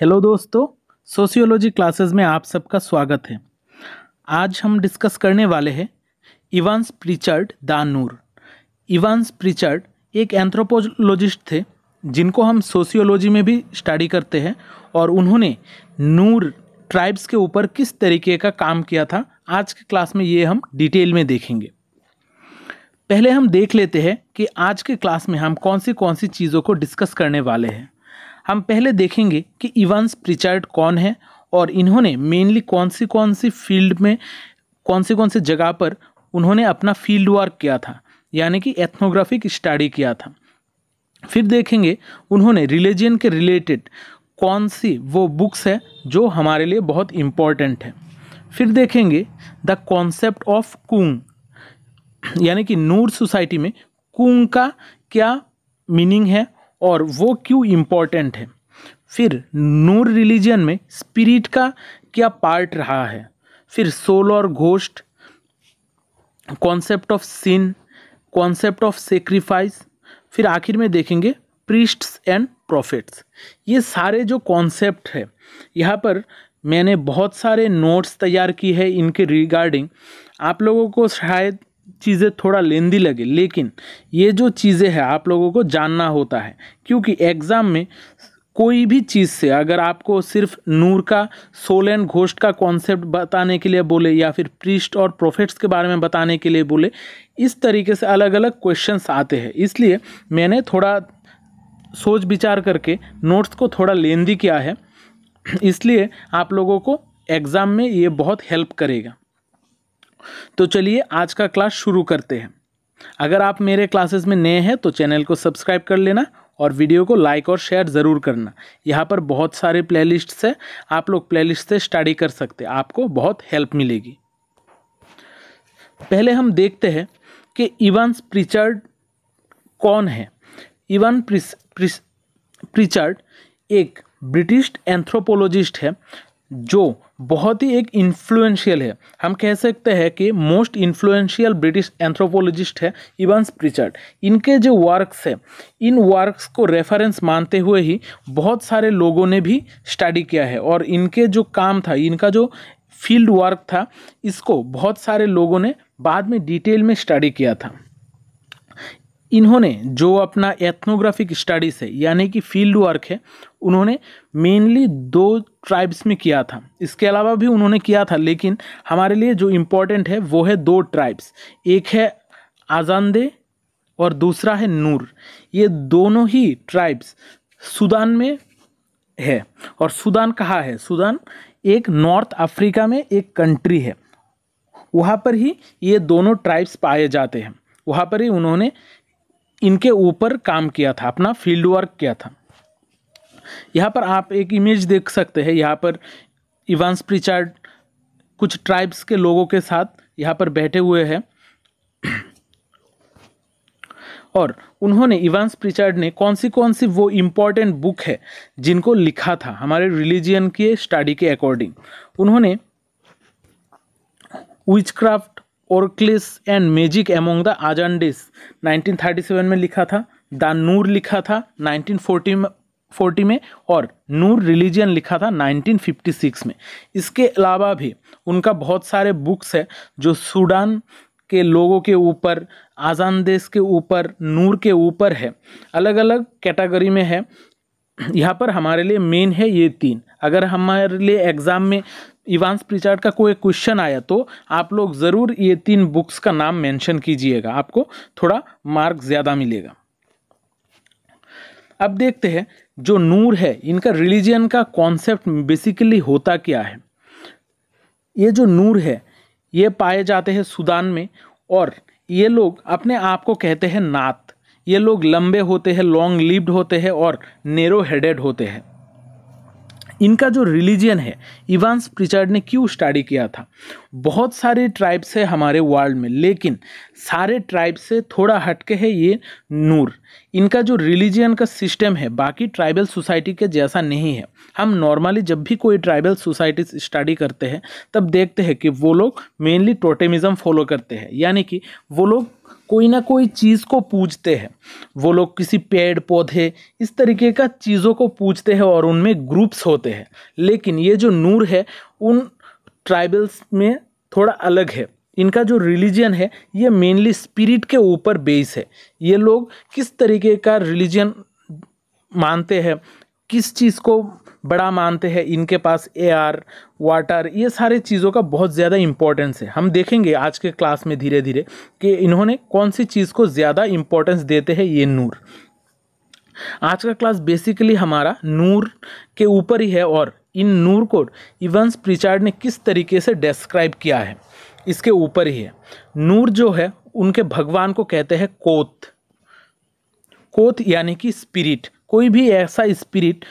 hello दोस्तों sociology classes में आप सबका स्वागत है आज हम डिस्कस करने वाले हैं इवान्स प्रिचर्ड दानूर इवान्स प्रिचर्ड एक एंथ्रोपोलॉजिस्ट थे जिनको हम सोशियोलॉजी में भी स्टडी करते हैं और उन्होंने नूर ट्राइब्स के ऊपर किस तरीके का काम किया था आज के क्लास में ये हम डिटेल में देखेंगे पहले हम देख लेते हैं कि आज के क्लास में हम कौन सी कौन सी चीज़ों को डिस्कस करने वाले हैं हम पहले देखेंगे कि इवांस प्रिचार्ड कौन है और इन्होंने मेनली कौन सी कौन सी फील्ड में कौन सी कौन सी जगह पर उन्होंने अपना फील्ड वर्क किया था यानी कि एथनोग्राफिक स्टडी किया था फिर देखेंगे उन्होंने रिलीजन के रिलेटेड कौन सी वो बुक्स है जो हमारे लिए बहुत इम्पॉर्टेंट है फिर देखेंगे द कॉन्सेप्ट ऑफ कुंग यानी कि नूर सोसाइटी में कुंग का क्या मीनिंग है और वो क्यों इम्पॉर्टेंट है फिर नूर रिलीजन में स्पिरिट का क्या पार्ट रहा है फिर सोल और ghost concept of sin concept of sacrifice फिर आखिर में देखेंगे प्रिस्ट्स एंड प्रॉफिट्स ये सारे जो कॉन्सेप्ट है यहाँ पर मैंने बहुत सारे नोट्स तैयार की है इनके रिगार्डिंग आप लोगों को शायद चीज़ें थोड़ा लेंदी लगे लेकिन ये जो चीज़ें हैं आप लोगों को जानना होता है क्योंकि एग्ज़ाम में कोई भी चीज़ से अगर आपको सिर्फ नूर का सोल एंड घोष्ट का कॉन्सेप्ट बताने के लिए बोले या फिर प्रिस्ट और प्रोफेट्स के बारे में बताने के लिए बोले इस तरीके से अलग अलग क्वेश्चंस आते हैं इसलिए मैंने थोड़ा सोच विचार करके नोट्स को थोड़ा लेंदी किया है इसलिए आप लोगों को एग्ज़ाम में ये बहुत हेल्प करेगा तो चलिए आज का क्लास शुरू करते हैं अगर आप मेरे क्लासेस में नए हैं तो चैनल को सब्सक्राइब कर लेना और वीडियो को लाइक और शेयर ज़रूर करना यहाँ पर बहुत सारे प्लेलिस्ट्स हैं आप लोग प्लेलिस्ट से स्टडी कर सकते हैं आपको बहुत हेल्प मिलेगी पहले हम देखते हैं कि इवान्स प्रिचर्ड कौन है इवान प्रिस, प्रिचर्ड एक ब्रिटिश एंथ्रोपोलॉजिस्ट है जो बहुत ही एक इन्फ्लुएंशियल है हम कह सकते हैं कि मोस्ट इन्फ्लुएंशियल ब्रिटिश एंथ्रोपोलॉजिस्ट है इवंस प्रिचर्ड इनके जो वर्क्स है इन वर्क्स को रेफरेंस मानते हुए ही बहुत सारे लोगों ने भी स्टडी किया है और इनके जो काम था इनका जो फील्ड वर्क था इसको बहुत सारे लोगों ने बाद में डिटेल में स्टडी किया था इन्होंने जो अपना एथनोग्राफिक स्टडीज़ है यानी कि फील्ड वर्क है उन्होंने मेनली दो ट्राइब्स में किया था इसके अलावा भी उन्होंने किया था लेकिन हमारे लिए जो इम्पोर्टेंट है वो है दो ट्राइब्स एक है आजांदे और दूसरा है नूर ये दोनों ही ट्राइब्स सूडान में है और सूडान कहाँ है सूडान एक नॉर्थ अफ्रीका में एक कंट्री है वहाँ पर ही ये दोनों ट्राइब्स पाए जाते हैं वहाँ पर ही उन्होंने इनके ऊपर काम किया था अपना फील्ड वर्क किया था यहाँ पर आप एक इमेज देख सकते हैं यहाँ पर इवान्स प्रिचार्ड कुछ ट्राइब्स के लोगों के साथ यहाँ पर बैठे हुए हैं और उन्होंने इवान्स प्रिचार्ड ने कौन सी कौन सी वो इम्पॉर्टेंट बुक है जिनको लिखा था हमारे रिलीजियन के स्टडी के अकॉर्डिंग उन्होंने witchcraft oracles and magic among the Azande 1937 में लिखा था द नूर लिखा था 1940 में फोर्टी में और नूर रिलीजन लिखा था 1956 में इसके अलावा भी उनका बहुत सारे बुक्स है जो सूडान के लोगों के ऊपर आज़ान देश के ऊपर नूर के ऊपर है अलग अलग कैटेगरी में है यहाँ पर हमारे लिए मेन है ये तीन अगर हमारे लिए एग्ज़ाम में इवान्स प्रिचार्ड का कोई क्वेश्चन आया तो आप लोग ज़रूर ये तीन बुक्स का नाम मेंशन कीजिएगा आपको थोड़ा मार्क ज़्यादा मिलेगा अब देखते हैं जो नूर है इनका रिलीजन का कॉन्सेप्ट बेसिकली होता क्या है ये जो नूर है ये पाए जाते हैं सुदान में और ये लोग अपने आप को कहते हैं नात ये लोग लंबे होते हैं लॉन्ग लिव्ड होते हैं और नेरो हेडेड होते हैं इनका जो रिलीजन है इवान्स प्रिचर्ड ने क्यों स्टडी किया था बहुत सारे ट्राइब्स है हमारे वर्ल्ड में लेकिन सारे ट्राइब से थोड़ा हटके है ये नूर इनका जो रिलीजन का सिस्टम है बाकी ट्राइबल सोसाइटी के जैसा नहीं है हम नॉर्मली जब भी कोई ट्राइबल सोसाइटी स्टडी करते हैं तब देखते हैं कि वो लोग मेनली टोटेमिज़म फॉलो करते हैं यानी कि वो लोग कोई ना कोई चीज़ को पूजते हैं वो लोग किसी पेड़ पौधे इस तरीके का चीज़ों को पूजते हैं और उनमें ग्रुप्स होते हैं लेकिन ये जो नूर है उन ट्राइबल्स में थोड़ा अलग है इनका जो रिलीजन है ये मेनली स्पिरिट के ऊपर बेस है ये लोग किस तरीके का रिलीजन मानते हैं किस चीज़ को बड़ा मानते हैं इनके पास एयर वाटर ये सारे चीज़ों का बहुत ज़्यादा इम्पोर्टेंस है हम देखेंगे आज के क्लास में धीरे धीरे कि इन्होंने कौन सी चीज़ को ज़्यादा इम्पोर्टेंस देते हैं ये नूर आज का क्लास बेसिकली हमारा नूर के ऊपर ही है और इन नूर को इवंस प्रिचार्ड ने किस तरीके से डिस्क्राइब किया है इसके ऊपर ही है नूर जो है उनके भगवान को कहते हैं कोत कोत यानी कि स्पिरिट कोई भी ऐसा स्पिरिट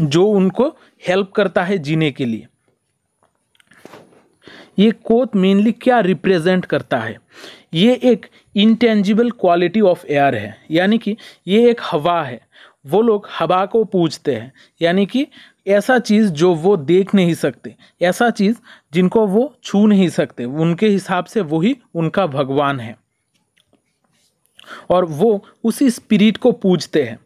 जो उनको हेल्प करता है जीने के लिए ये कोत मेनली क्या रिप्रेजेंट करता है ये एक इंटेंजिबल क्वालिटी ऑफ एयर है यानी कि ये एक हवा है वो लोग हवा को पूजते हैं यानी कि ऐसा चीज़ जो वो देख नहीं सकते ऐसा चीज़ जिनको वो छू नहीं सकते उनके हिसाब से वही उनका भगवान है और वो उसी स्पिरिट को पूजते हैं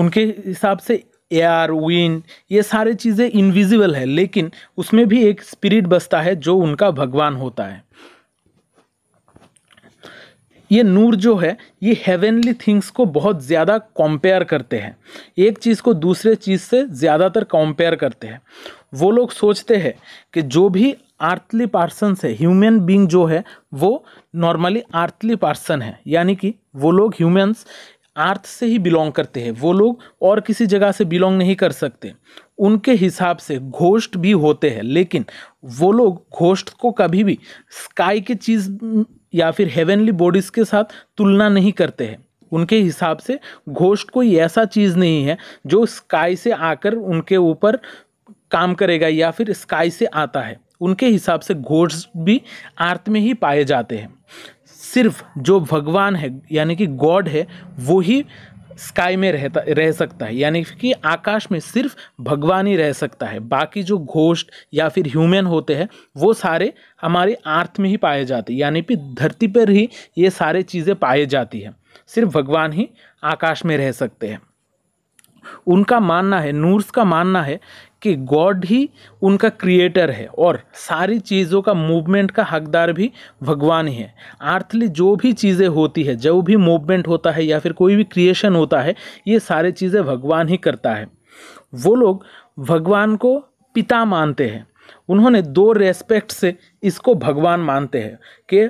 उनके हिसाब से एयर विंड ये सारे चीज़ें इनविजिबल है लेकिन उसमें भी एक स्पिरिट बसता है जो उनका भगवान होता है ये नूर जो है ये हेवनली थिंग्स को बहुत ज़्यादा कंपेयर करते हैं एक चीज़ को दूसरे चीज़ से ज़्यादातर कंपेयर करते हैं वो लोग सोचते हैं कि जो भी आर्थली पार्सन है ह्यूमन बींग जो है वो नॉर्मली आर्थली पार्सन है यानी कि वो लोग ह्यूमन्स अर्थ से ही बिलोंग करते हैं वो लोग और किसी जगह से बिलोंग नहीं कर सकते उनके हिसाब से घोष्ट भी होते हैं लेकिन वो लोग घोष्ट को कभी भी स्काई के चीज़ या फिर हेवनली बॉडीज़ के साथ तुलना नहीं करते हैं उनके हिसाब से घोष्ट कोई ऐसा चीज़ नहीं है जो स्काई से आकर उनके ऊपर काम करेगा या फिर स्काई से आता है उनके हिसाब से घोष्ट भी आर्थ में ही पाए जाते हैं सिर्फ जो भगवान है यानी कि गॉड है वो ही स्काई में रहता रह सकता है यानी कि आकाश में सिर्फ भगवान ही रह सकता है बाकी जो घोष्ट या फिर ह्यूमन होते हैं वो सारे हमारे आर्थ में ही पाए जाते हैं यानी कि धरती पर ही ये सारे चीज़ें पाई जाती हैं सिर्फ भगवान ही आकाश में रह सकते हैं उनका मानना है नूर्स का मानना है कि गॉड ही उनका क्रिएटर है और सारी चीज़ों का मूवमेंट का हकदार भी भगवान ही है आर्थली जो भी चीज़ें होती है जो भी मूवमेंट होता है या फिर कोई भी क्रिएशन होता है ये सारी चीज़ें भगवान ही करता है वो लोग भगवान को पिता मानते हैं उन्होंने दो रेस्पेक्ट से इसको भगवान मानते हैं कि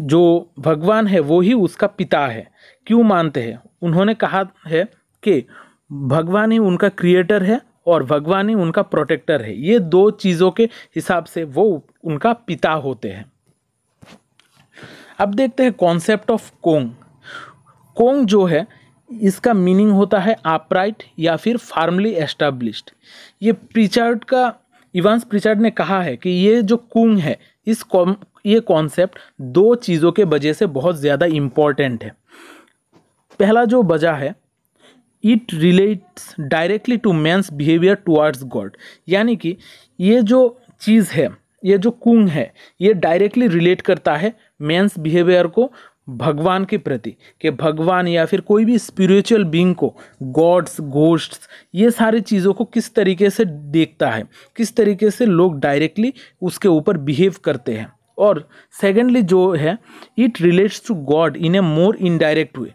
जो भगवान है वो ही उसका पिता है क्यों मानते हैं उन्होंने कहा है कि भगवान ही उनका क्रिएटर है और भगवान ही उनका प्रोटेक्टर है ये दो चीज़ों के हिसाब से वो उनका पिता होते हैं अब देखते हैं कॉन्सेप्ट ऑफ कोंग कोंग जो है इसका मीनिंग होता है अपराइट या फिर फार्मली एस्टाब्लिश्ड ये प्रिचार्ड का इवांस प्रिचार्ड ने कहा है कि ये जो कुंग है इस कॉम ये कॉन्सेप्ट दो चीज़ों के वजह से बहुत ज़्यादा इम्पॉर्टेंट है पहला जो वजह है it relates directly to man's behaviour towards God यानी कि ये जो चीज़ है ये जो कुंग है ये डायरेक्टली रिलेट करता है मैंस बिहेवियर को भगवान के प्रति कि भगवान या फिर कोई भी स्पिरिचुअल बींग को गॉड्स गोस्ट्स ये सारी चीज़ों को किस तरीके से देखता है किस तरीके से लोग डायरेक्टली उसके ऊपर बिहेव करते हैं और सेकेंडली जो है it relates to God in a more indirect way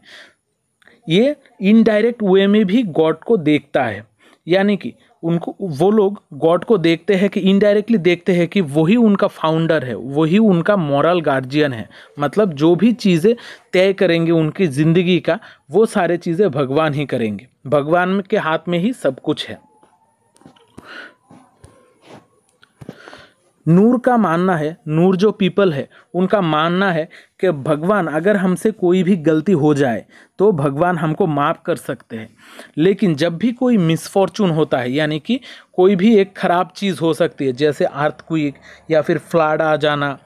ये इनडायरेक्ट वे में भी गॉड को देखता है यानी कि उनको वो लोग गॉड को देखते हैं कि इनडायरेक्टली देखते हैं कि वही उनका फाउंडर है वही उनका मॉरल गार्जियन है मतलब जो भी चीज़ें तय करेंगे उनकी ज़िंदगी का वो सारे चीज़ें भगवान ही करेंगे भगवान के हाथ में ही सब कुछ है नूर का मानना है नूर जो पीपल है उनका मानना है कि भगवान अगर हमसे कोई भी गलती हो जाए तो भगवान हमको माफ़ कर सकते हैं लेकिन जब भी कोई मिसफॉर्चून होता है यानी कि कोई भी एक ख़राब चीज़ हो सकती है जैसे आर्थक्विक या फिर फ्लाड आ जाना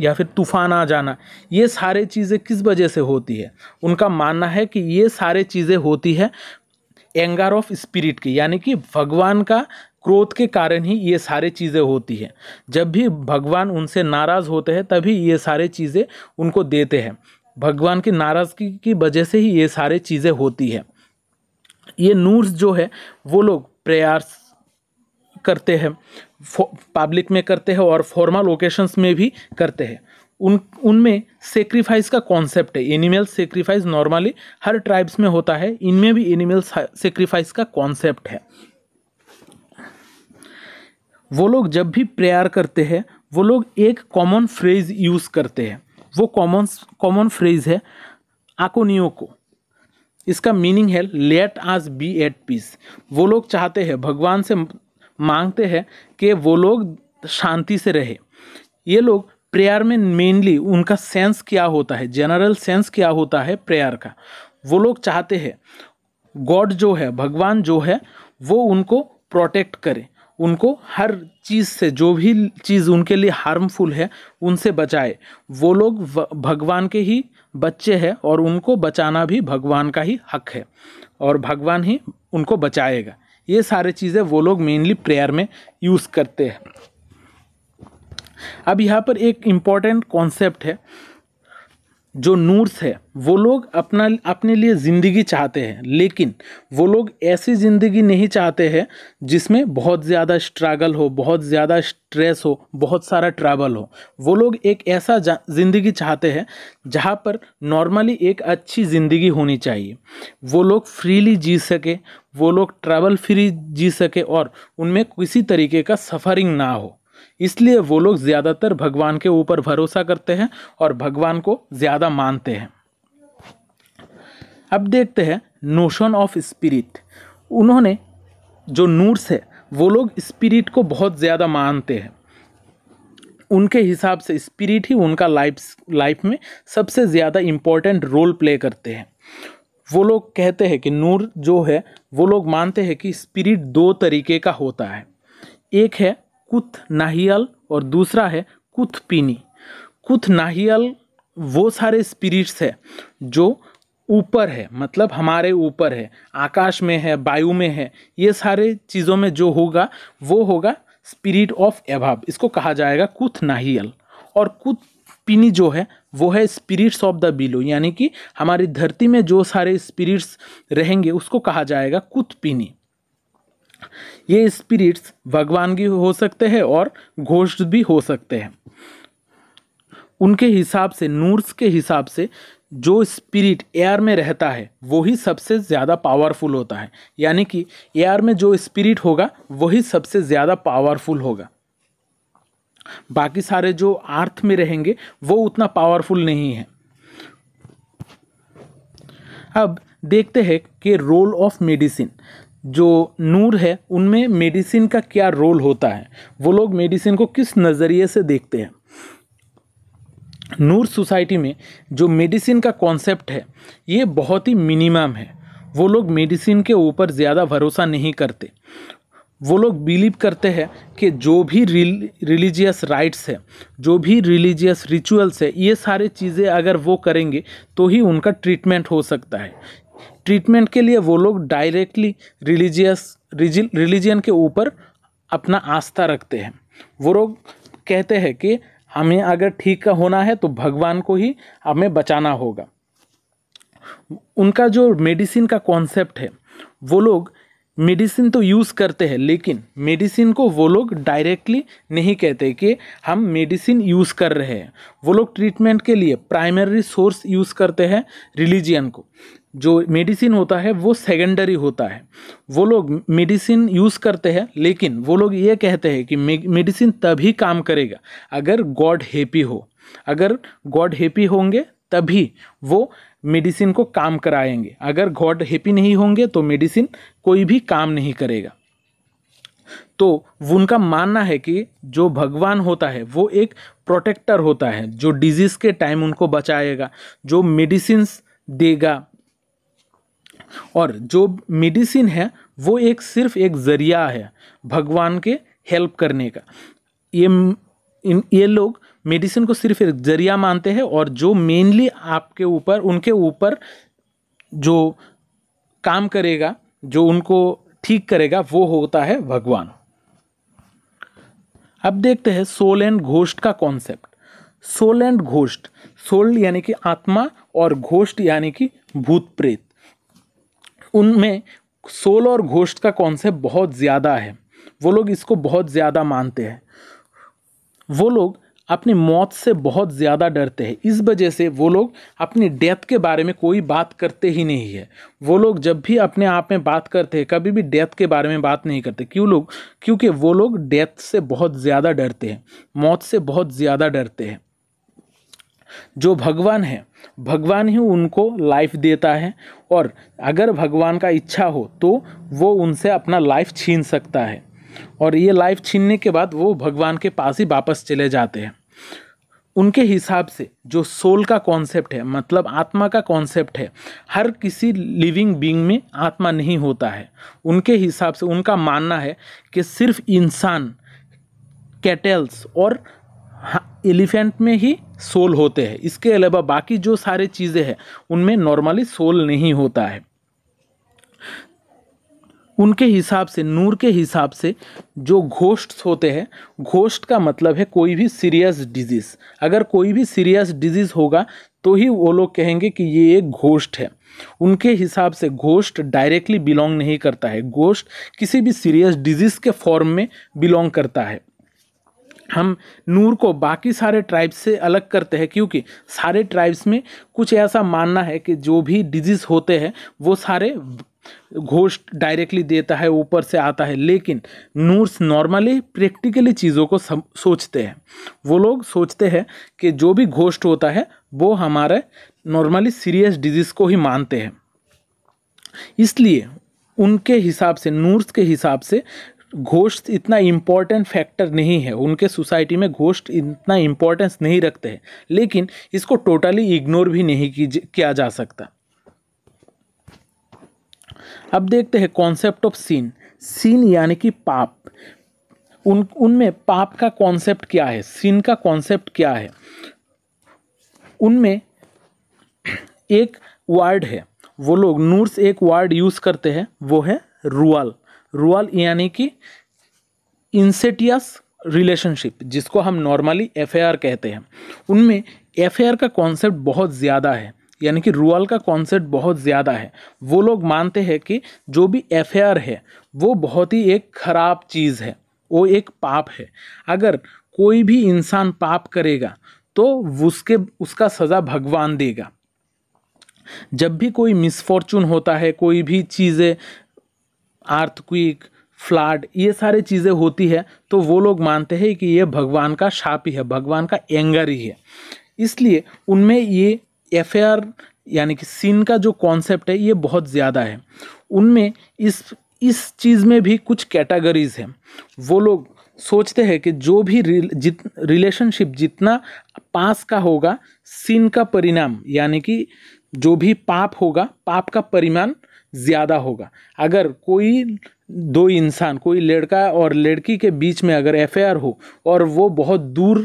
या फिर तूफान आ जाना ये सारे चीज़ें किस वजह से होती है उनका मानना है कि ये सारे चीज़ें होती है एंगार ऑफ स्पिरिट की यानी कि भगवान का क्रोध के कारण ही ये सारे चीज़ें होती हैं जब भी भगवान उनसे नाराज़ होते हैं तभी ये सारे चीज़ें उनको देते हैं भगवान की नाराज़गी की वजह से ही ये सारे चीज़ें होती है ये नूर्स जो है वो लोग प्रयास करते हैं पब्लिक में करते हैं और फॉर्मल ओकेशंस में भी करते हैं उन उनमें सेक्रीफाइस का कॉन्सेप्ट है एनिमल सेक्रीफाइस नॉर्मली हर ट्राइब्स में होता है इनमें भी एनिमल सेक्रीफाइस का कॉन्सेप्ट है वो लोग जब भी प्रेयर करते हैं वो लोग एक कॉमन फ्रेज यूज़ करते हैं वो कॉमन कॉमन फ्रेज है आकोनियो को इसका मीनिंग है लेट आज बी एट पीस वो लोग चाहते हैं भगवान से मांगते हैं कि वो लोग शांति से रहे ये लोग प्रेयर में मेनली उनका सेंस क्या होता है जनरल सेंस क्या होता है प्रेयर का वो लोग चाहते हैं गॉड जो है भगवान जो है वो उनको प्रोटेक्ट करे उनको हर चीज़ से जो भी चीज़ उनके लिए हार्मफुल है उनसे बचाए वो लोग भगवान के ही बच्चे हैं और उनको बचाना भी भगवान का ही हक है और भगवान ही उनको बचाएगा ये सारे चीज़ें वो लोग मेनली प्रेयर में यूज़ करते हैं अब यहाँ पर एक इम्पॉर्टेंट कॉन्सेप्ट है जो नूर्स है वो लोग अपना अपने लिए ज़िंदगी चाहते हैं लेकिन वो लोग ऐसी ज़िंदगी नहीं चाहते हैं जिसमें बहुत ज़्यादा स्ट्रगल हो बहुत ज़्यादा स्ट्रेस हो बहुत सारा ट्रैवल हो वो लोग एक ऐसा ज़िंदगी चाहते हैं जहाँ पर नॉर्मली एक अच्छी ज़िंदगी होनी चाहिए वो लोग फ्रीली जी सके वो लोग ट्रैवल फ्री जी सके और उनमें किसी तरीके का सफरिंग ना हो इसलिए वो लोग ज़्यादातर भगवान के ऊपर भरोसा करते हैं और भगवान को ज़्यादा मानते हैं अब देखते हैं नोशन ऑफ स्पिरिट उन्होंने जो नूर्स है वो लोग स्पिरिट को बहुत ज़्यादा मानते हैं उनके हिसाब से स्पिरिट ही उनका लाइफ लाइफ में सबसे ज़्यादा इम्पोर्टेंट रोल प्ले करते हैं वो लोग कहते हैं कि नूर जो है वो लोग मानते हैं कि स्पिरिट दो तरीके का होता है एक है कुथ नाहियल और दूसरा है कुथ पीनी कुथ नाहियल वो सारे स्पिरिट्स है जो ऊपर है मतलब हमारे ऊपर है आकाश में है वायु में है ये सारे चीज़ों में जो होगा वो होगा स्पिरिट ऑफ एभाव इसको कहा जाएगा कुथ नाहियल और कुथ पिनी जो है वो है स्पिरिट्स ऑफ द बिलो यानी कि हमारी धरती में जो सारे स्पिरिट्स रहेंगे उसको कहा जाएगा कुथ पिनी ये स्पिरिट्स भगवान की हो सकते हैं और घोष्ट भी हो सकते हैं उनके हिसाब से नूर्स के हिसाब से जो स्पिरिट एयर में रहता है वही सबसे ज़्यादा पावरफुल होता है यानी कि एयर में जो स्पिरिट होगा वही सबसे ज़्यादा पावरफुल होगा बाकी सारे जो अर्थ में रहेंगे वो उतना पावरफुल नहीं है अब देखते हैं कि रोल ऑफ मेडिसिन जो नूर है उनमें मेडिसिन का क्या रोल होता है वो लोग मेडिसिन को किस नज़रिए से देखते हैं नूर सोसाइटी में जो मेडिसिन का कॉन्सेप्ट है ये बहुत ही मिनिमम है वो लोग मेडिसिन के ऊपर ज़्यादा भरोसा नहीं करते वो लोग बिलीव करते हैं कि जो भी रिलीजियस राइट्स है जो भी रिलीजियस रिचुअल्स है ये सारे चीज़ें अगर वो करेंगे तो ही उनका ट्रीटमेंट हो सकता है ट्रीटमेंट के लिए वो लोग डायरेक्टली रिलीजियस रिलीजन के ऊपर अपना आस्था रखते हैं वो लोग कहते हैं कि हमें अगर ठीक का होना है तो भगवान को ही हमें बचाना होगा उनका जो मेडिसिन का कॉन्सेप्ट है वो लोग मेडिसिन तो यूज़ करते हैं लेकिन मेडिसिन को वो लोग डायरेक्टली नहीं कहते कि हम मेडिसिन यूज़ कर रहे हैं वो लोग ट्रीटमेंट के लिए प्राइमरी सोर्स यूज़ करते हैं रिलीजियन को जो मेडिसिन होता है वो सेकेंडरी होता है वो लोग मेडिसिन यूज़ करते हैं लेकिन वो लोग ये कहते हैं कि मेडिसिन तभी काम करेगा अगर गॉड हैप्पी हो अगर गॉड हैप्पी होंगे तभी वो मेडिसिन को काम कराएंगे अगर गॉड हैप्पी नहीं होंगे तो मेडिसिन कोई भी काम नहीं करेगा तो उनका मानना है कि जो भगवान होता है वो एक प्रोटेक्टर होता है जो डिजीज़ के टाइम उनको बचाएगा जो मेडिसिन देगा और जो मेडिसिन है वो एक सिर्फ एक ज़रिया है भगवान के हेल्प करने का ये इन ये लोग मेडिसिन को सिर्फ एक जरिया मानते हैं और जो मेनली आपके ऊपर उनके ऊपर जो काम करेगा जो उनको ठीक करेगा वो होता है भगवान अब देखते हैं सोल एंड घोष्ट का concept soul and ghost soul यानी कि आत्मा और घोष्ट यानी कि भूत प्रेत उनमें सोल और घोष्ट का कॉन्सेप्ट बहुत ज़्यादा है वो लोग इसको बहुत ज़्यादा मानते हैं वो लोग अपनी मौत से बहुत ज़्यादा डरते हैं इस वजह से वो लोग अपनी डेथ के बारे में कोई बात करते ही नहीं है वो लोग जब भी अपने आप में बात करते हैं कभी भी डेथ के बारे में बात नहीं करते क्यों लोग क्योंकि वो लोग डेथ से बहुत ज़्यादा डरते हैं मौत से बहुत ज़्यादा डरते हैं जो भगवान है भगवान ही उनको लाइफ देता है और अगर भगवान का इच्छा हो तो वो उनसे अपना लाइफ छीन सकता है और ये लाइफ छीनने के बाद वो भगवान के पास ही वापस चले जाते हैं उनके हिसाब से जो सोल का कॉन्सेप्ट है मतलब आत्मा का कॉन्सेप्ट है हर किसी लिविंग बींग में आत्मा नहीं होता है उनके हिसाब से उनका मानना है कि सिर्फ इंसान कैटल्स और एलिफेंट में ही सोल होते हैं इसके अलावा बाकी जो सारे चीज़ें हैं उनमें नॉर्मली सोल नहीं होता है उनके हिसाब से नूर के हिसाब से जो घोष्ट होते हैं घोष्ट का मतलब है कोई भी सीरियस डिजीज़ अगर कोई भी सीरियस डिजीज़ होगा तो ही वो लोग कहेंगे कि ये एक घोष्ट है उनके हिसाब से घोष्ट डायरेक्टली बिलोंग नहीं करता है घोष्ट किसी भी सीरियस डिजीज़ के फॉर्म में बिलोंग करता है हम नूर को बाकी सारे ट्राइब्स से अलग करते हैं क्योंकि सारे ट्राइब्स में कुछ ऐसा मानना है कि जो भी डिजीज़ होते हैं वो सारे घोष डायरेक्टली देता है ऊपर से आता है लेकिन नूर्स नॉर्मली प्रैक्टिकली चीज़ों को सम, सोचते हैं वो लोग सोचते हैं कि जो भी घोष्ट होता है वो हमारे नॉर्मली सीरियस डिजीज़ को ही मानते हैं इसलिए उनके हिसाब से नूर्स के हिसाब से घोष्ट इतना इम्पॉर्टेंट फैक्टर नहीं है उनके सोसाइटी में घोष्ट इतना इम्पोर्टेंस नहीं रखते हैं लेकिन इसको टोटली इग्नोर भी नहीं किया जा सकता अब देखते हैं कॉन्सेप्ट ऑफ सीन सीन यानी कि पाप उन उनमें पाप का कॉन्सेप्ट क्या है सीन का कॉन्सेप्ट क्या है उनमें एक वर्ड है वो लोग नूर्स एक वर्ड यूज़ करते हैं वो है रुअल रुअल यानी कि इंसेटियस रिलेशनशिप जिसको हम नॉर्मली एफ कहते हैं उनमें एफ का कॉन्सेप्ट बहुत ज़्यादा है यानी कि रूअल का कॉन्सेप्ट बहुत ज़्यादा है वो लोग मानते हैं कि जो भी एफ है वो बहुत ही एक ख़राब चीज़ है वो एक पाप है अगर कोई भी इंसान पाप करेगा तो उसके उसका सज़ा भगवान देगा जब भी कोई मिसफॉर्चून होता है कोई भी चीज़ें आर्थक्विक फ्लाड ये सारे चीज़ें होती है तो वो लोग मानते हैं कि ये भगवान का शाप ही है भगवान का एंगर ही है इसलिए उनमें ये एफेयर यानी कि सीन का जो कॉन्सेप्ट है ये बहुत ज़्यादा है उनमें इस इस चीज़ में भी कुछ कैटेगरीज हैं वो लोग सोचते हैं कि जो भी रिल, जित रिलेशनशिप जितना पास का होगा सीन का परिणाम यानी कि जो भी पाप होगा पाप का परिमाण ज़्यादा होगा अगर कोई दो इंसान कोई लड़का और लड़की के बीच में अगर एफ हो और वो बहुत दूर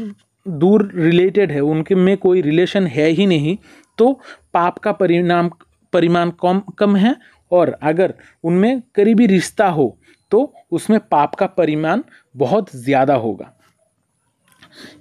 दूर रिलेटेड है उनके में कोई रिलेशन है ही नहीं तो पाप का परिणाम परिमाण कम कम है और अगर उनमें करीबी रिश्ता हो तो उसमें पाप का परिमाण बहुत ज़्यादा होगा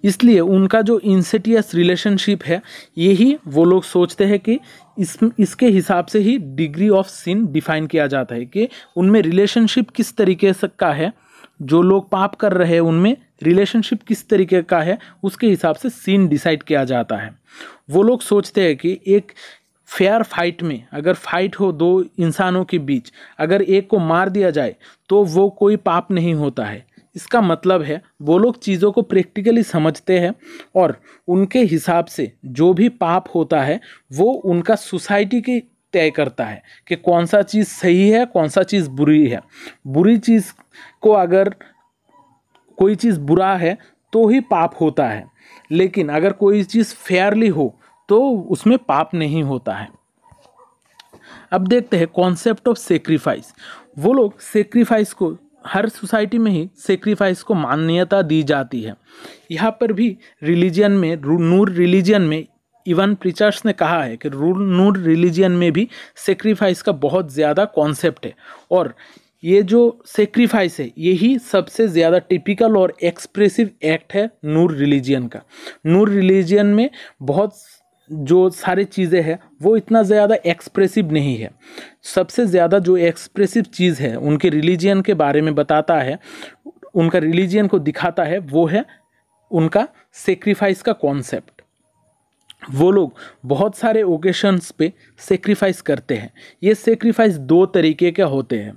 इसलिए उनका जो इंसेटियस रिलेशनशिप है यही वो लोग सोचते हैं कि इस इसके हिसाब से ही डिग्री ऑफ सिन डिफाइन किया जाता है कि उनमें रिलेशनशिप किस तरीके का है जो लोग पाप कर रहे हैं उनमें रिलेशनशिप किस तरीके का है उसके हिसाब से सीन डिसाइड किया जाता है वो लोग सोचते हैं कि एक फेयर फाइट में अगर फाइट हो दो इंसानों के बीच अगर एक को मार दिया जाए तो वो कोई पाप नहीं होता है इसका मतलब है वो लोग चीज़ों को प्रैक्टिकली समझते हैं और उनके हिसाब से जो भी पाप होता है वो उनका सोसाइटी की तय करता है कि कौन सा चीज़ सही है कौन सा चीज़ बुरी है बुरी चीज़ को अगर कोई चीज़ बुरा है तो ही पाप होता है लेकिन अगर कोई चीज़ फेयरली हो तो उसमें पाप नहीं होता है अब देखते हैं कॉन्सेप्ट ऑफ सेक्रीफाइस वो लोग सेक्रीफाइस को हर सोसाइटी में ही सेक्रीफाइस को मान्यता दी जाती है यहाँ पर भी रिलीजन में नूर रिलीजन में इवन प्रीचर्स ने कहा है कि रूल नूर रिलीजन में भी सेक्रीफाइस का बहुत ज़्यादा कॉन्सेप्ट है और ये जो सेक्रीफाइस है यही सबसे ज़्यादा टिपिकल और एक्सप्रेसिव एक्ट है नूर रिलीजियन का नूर रिलीजियन में बहुत जो सारे चीज़ें हैं वो इतना ज़्यादा एक्सप्रेसिव नहीं है सबसे ज़्यादा जो एक्सप्रेसिव चीज़ है उनके रिलीजियन के बारे में बताता है उनका रिलीजियन को दिखाता है वो है उनका सेक्रीफाइस का कॉन्सेप्ट वो लोग बहुत सारे ओकेशंस पे सेक्रीफाइस करते हैं ये सेक्रीफाइस दो तरीके के होते हैं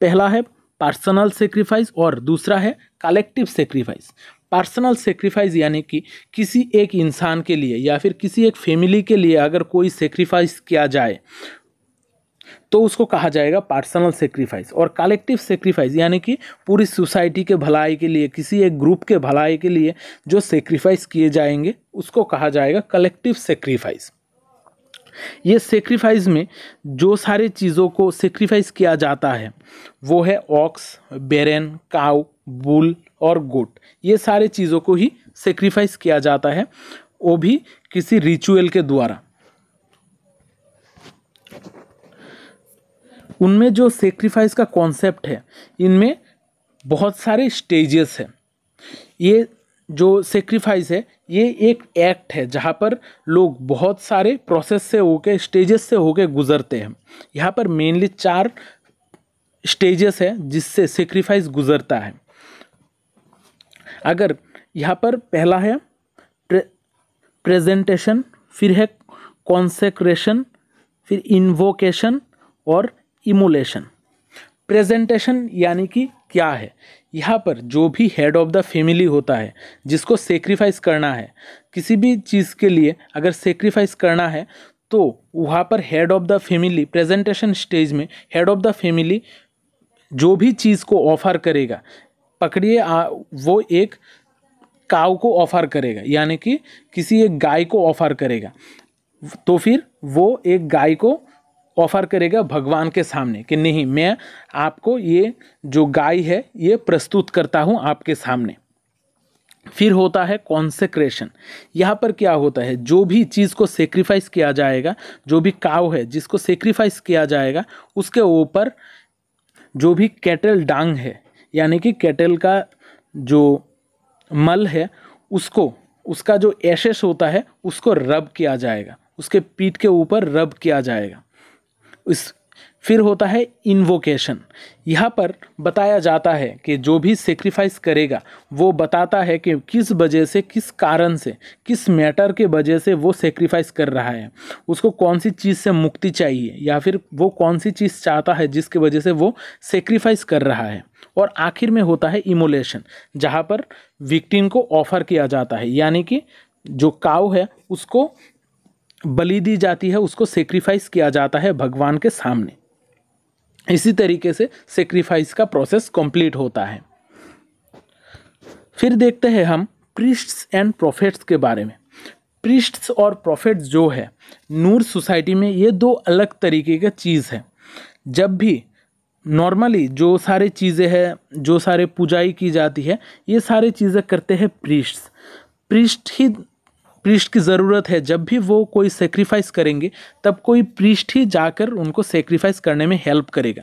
पहला है पर्सनल सेक्रीफाइस और दूसरा है कलेक्टिव सेक्रीफाइस पर्सनल सेक्रीफाइस यानी कि किसी एक इंसान के लिए या फिर किसी एक फैमिली के लिए अगर कोई सेक्रीफाइस किया जाए तो उसको कहा जाएगा पर्सनल सेक्रीफाइस और कलेक्टिव सेक्रीफाइस यानी कि पूरी सोसाइटी के भलाई के लिए किसी एक ग्रुप के भलाई के लिए जो सेक्रीफाइस किए जाएंगे उसको कहा जाएगा कलेक्टिव सेक्रीफाइस ये सेक्रीफाइस में जो सारे चीज़ों को सेक्रीफाइस किया जाता है वो है ऑक्स बेरन काउ बुल और गोट ये सारे चीज़ों को ही सेक्रीफाइस किया जाता है वो भी किसी रिचुअल के द्वारा उनमें जो सेक्रीफाइस का कॉन्सेप्ट है इनमें बहुत सारे स्टेजेस हैं ये जो सेक्रीफाइस है ये एक एक्ट है जहाँ पर लोग बहुत सारे प्रोसेस से होके स्टेजेस से होके गुजरते हैं यहाँ पर मेनली चार स्टेजेस है जिससे सेक्रीफाइस गुजरता है अगर यहाँ पर पहला है प्रे, प्रेजेंटेशन फिर है कॉन्सेक्रेशन फिर इन्वोकेशन और इमोलेशन प्रेजेंटेशन यानी कि क्या है यहाँ पर जो भी हेड ऑफ द फैमिली होता है जिसको सेक्रीफाइस करना है किसी भी चीज़ के लिए अगर सेक्रीफाइस करना है तो वहाँ पर head of the family presentation stage में हेड ऑफ़ द फैमिली जो भी चीज़ को ऑफर करेगा पकड़िए वो एक काव को ऑफर करेगा यानी कि किसी एक गाय को ऑफर करेगा तो फिर वो एक गाय को ऑफर करेगा भगवान के सामने कि नहीं मैं आपको ये जो गाय है ये प्रस्तुत करता हूँ आपके सामने फिर होता है कॉन्सेक्रेशन यहाँ पर क्या होता है जो भी चीज़ को सेक्रीफाइस किया जाएगा जो भी काव है जिसको सेक्रीफाइस किया जाएगा उसके ऊपर जो भी कैटल डांग है यानी कि कैटल का जो मल है उसको उसका जो एशेस होता है उसको रब किया जाएगा उसके पीठ के ऊपर रब किया जाएगा इस फिर होता है इन्वोकेशन यहाँ पर बताया जाता है कि जो भी सेक्रीफाइस करेगा वो बताता है कि किस वजह से किस कारण से किस मैटर के वजह से वो सेक्रीफाइस कर रहा है उसको कौन सी चीज़ से मुक्ति चाहिए या फिर वो कौन सी चीज़ चाहता है जिसके वजह से वो सेक्रीफाइस कर रहा है और आखिर में होता है इमोलेशन जहाँ पर विक्टिम को ऑफर किया जाता है यानी कि जो काव है उसको बलि दी जाती है उसको सेक्रीफाइस किया जाता है भगवान के सामने इसी तरीके से सेक्रीफाइस का प्रोसेस कंप्लीट होता है फिर देखते हैं हम प्रिस्ट्स एंड प्रोफेट्स के बारे में प्रिस्ट्स और प्रोफेट्स जो है नूर सोसाइटी में ये दो अलग तरीके का चीज़ है जब भी नॉर्मली जो सारे चीज़ें हैं जो सारे पूजाई की जाती है ये सारे चीज़ें करते हैं प्रिस्ट्स प्रिस्ट ही पृष्ठ की ज़रूरत है जब भी वो कोई सेक्रीफाइस करेंगे तब कोई पृष्ठ ही जाकर उनको सेक्रीफाइस करने में हेल्प करेगा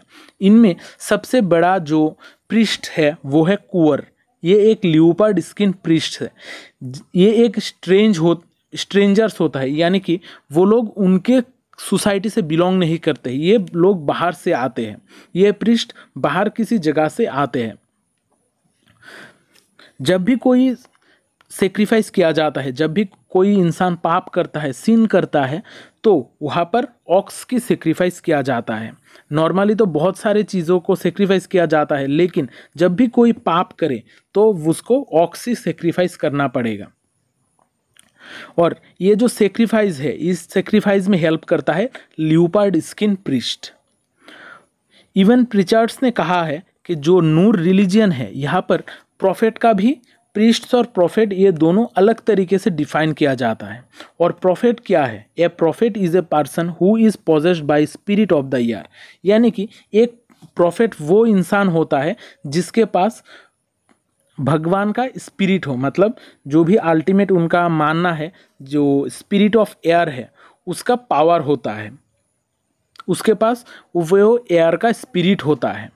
इनमें सबसे बड़ा जो पृष्ठ है वो है कुअर ये एक ल्यूपर्ड स्किन पृष्ठ है ये एक स्ट्रेंज हो स्ट्रेंजर्स होता है यानी कि वो लोग उनके सोसाइटी से बिलोंग नहीं करते ये लोग बाहर से आते हैं ये पृष्ठ बाहर किसी जगह से आते हैं जब भी कोई सेक्रीफाइस किया जाता है जब भी कोई इंसान पाप करता है सीन करता है तो वहाँ पर ऑक्स की सेक्रीफाइस किया जाता है नॉर्मली तो बहुत सारे चीज़ों को सेक्रीफाइस किया जाता है लेकिन जब भी कोई पाप करे तो उसको ऑक्स ही सेक्रीफाइस करना पड़ेगा और ये जो सेक्रीफाइस है इस सेक्रीफाइस में हेल्प करता है leopard skin priest Evans Pritchard's ने कहा है कि जो नूर रिलीजियन है यहाँ पर प्रॉफिट का भी प्रीस्ट और प्रॉफिट ये दोनों अलग तरीके से डिफाइन किया जाता है और प्रॉफिट क्या है a prophet is a person who is possessed by spirit of the air यानी कि एक प्रॉफिट वो इंसान होता है जिसके पास भगवान का स्पिरिट हो मतलब जो भी अल्टीमेट उनका मानना है जो स्पिरिट ऑफ एयर है उसका पावर होता है उसके पास वो एयर का स्पिरिट होता है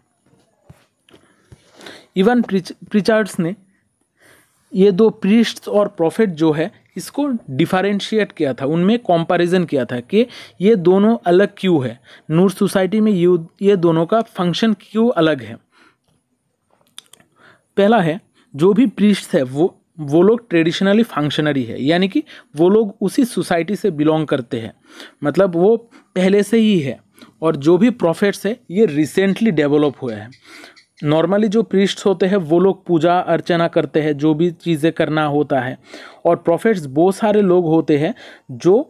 इवन प्रिचार्ड्स ने ये दो प्रीस्ट और प्रॉफिट जो है इसको डिफरेंशिएट किया था उनमें कंपैरिजन किया था कि ये दोनों अलग क्यों है नूर सोसाइटी में यू ये दोनों का फंक्शन क्यों अलग है पहला है जो भी प्रीस्ट है वो वो लोग ट्रेडिशनली फंक्शनरी है यानी कि वो लोग उसी सोसाइटी से बिलोंग करते हैं मतलब वो पहले से ही है और जो भी प्रॉफिट्स है ये रिसेंटली डेवलप हुए हैं नॉर्मली जो प्रीस्ट होते हैं वो लोग पूजा अर्चना करते हैं जो भी चीज़ें करना होता है और प्रॉफिट्स बहुत सारे लोग होते हैं जो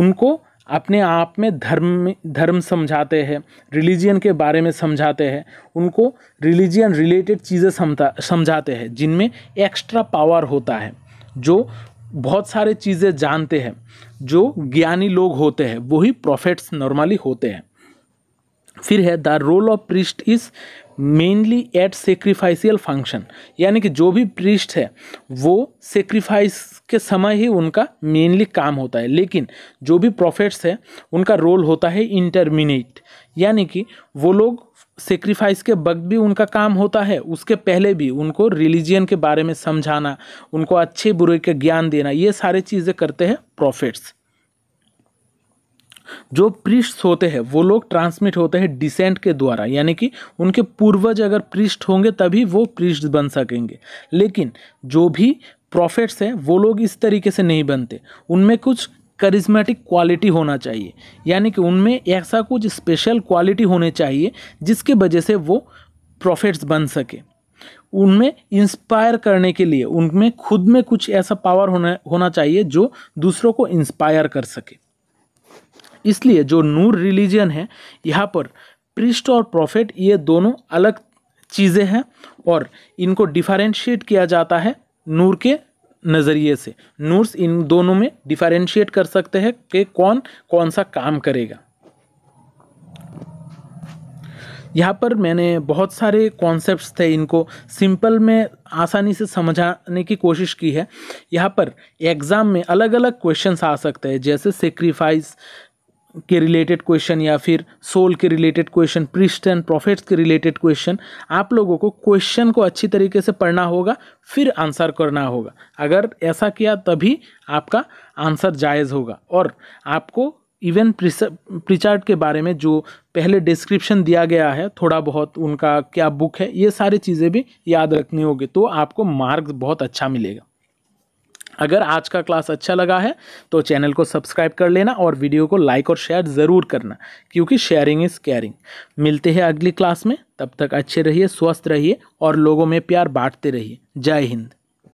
उनको अपने आप में धर्म धर्म समझाते हैं रिलीजियन के बारे में समझाते हैं उनको रिलीजियन रिलेटेड चीज़ें समझा समझाते हैं जिनमें एक्स्ट्रा पावर होता है जो बहुत सारे चीज़ें जानते हैं जो ज्ञानी लोग होते हैं वही प्रॉफिट्स नॉर्मली होते हैं फिर है the role of priest is mainly at sacrificial function यानी कि जो भी पृष्ठ है वो सेक्रीफाइस के समय ही उनका मेनली काम होता है लेकिन जो भी प्रॉफिट्स है उनका रोल होता है इंटरमीनेट यानी कि वो लोग सेक्रीफाइस के वक्त भी उनका काम होता है उसके पहले भी उनको रिलीजियन के बारे में समझाना उनको अच्छे बुरे के ज्ञान देना ये सारे चीज़ें करते हैं प्रॉफिट्स जो पृष्ठ होते हैं वो लोग ट्रांसमिट होते हैं डिसेंट के द्वारा यानी कि उनके पूर्वज अगर पृष्ठ होंगे तभी वो पृष्ठ बन सकेंगे लेकिन जो भी प्रॉफिट्स हैं वो लोग इस तरीके से नहीं बनते उनमें कुछ करिज्मेटिक क्वालिटी होना चाहिए यानी कि उनमें ऐसा कुछ स्पेशल क्वालिटी होने चाहिए जिसके वजह से वो प्रॉफिट्स बन सके उनमें इंस्पायर करने के लिए उनमें खुद में कुछ ऐसा पावर होना होना चाहिए जो दूसरों को इंस्पायर कर सके इसलिए जो नूर रिलीजन है यहाँ पर प्रिस्ट और प्रॉफिट ये दोनों अलग चीज़ें हैं और इनको डिफरेंशिएट किया जाता है नूर के नज़रिए से नूर्स इन दोनों में डिफरेंशिएट कर सकते हैं कि कौन कौन सा काम करेगा यहाँ पर मैंने बहुत सारे कॉन्सेप्ट्स थे इनको सिंपल में आसानी से समझाने की कोशिश की है यहाँ पर एग्ज़ाम में अलग अलग क्वेश्चंस आ सकते हैं जैसे सेक्रीफाइस के रिलेटेड क्वेश्चन या फिर सोल के related question priest and prophets के रिलेटेड क्वेश्चन आप लोगों को क्वेश्चन को अच्छी तरीके से पढ़ना होगा फिर आंसर करना होगा अगर ऐसा किया तभी आपका आंसर जायज़ होगा और आपको इवन प्रिचार्ट के बारे में जो पहले डिस्क्रिप्शन दिया गया है थोड़ा बहुत उनका क्या बुक है ये सारी चीज़ें भी याद रखनी होगी तो आपको मार्क्स बहुत अच्छा मिलेगा अगर आज का क्लास अच्छा लगा है तो चैनल को सब्सक्राइब कर लेना और वीडियो को लाइक और शेयर ज़रूर करना क्योंकि शेयरिंग इज़ केयरिंग मिलते हैं अगली क्लास में तब तक अच्छे रहिए स्वस्थ रहिए और लोगों में प्यार बांटते रहिए जय हिंद